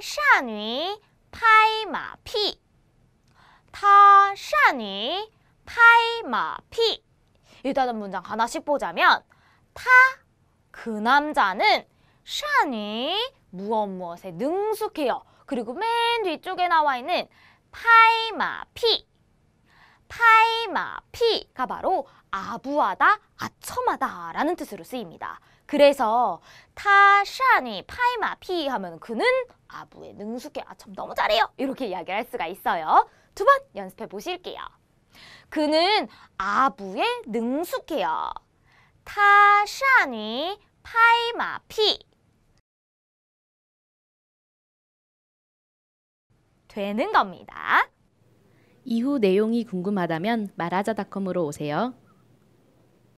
善于拍马屁。他善于拍马屁. 일단은 문장 하나씩 보자면 타, 그 남자는 샤니 무엇 무엇에 능숙해요. 그리고 맨 뒤쪽에 나와 있는 파이마피 타이마피가 바로 아부하다, 아첨하다 라는 뜻으로 쓰입니다. 그래서 타샤니 파이마피 하면 그는 아부의 능숙해 아첨 너무 잘해요 이렇게 이야기를 할 수가 있어요. 두 번 연습해 보실게요. 그는 아부의 능숙해요. 타샤니 파이마피 되는 겁니다. 이후 내용이 궁금하다면 말하자닷컴으로 오세요.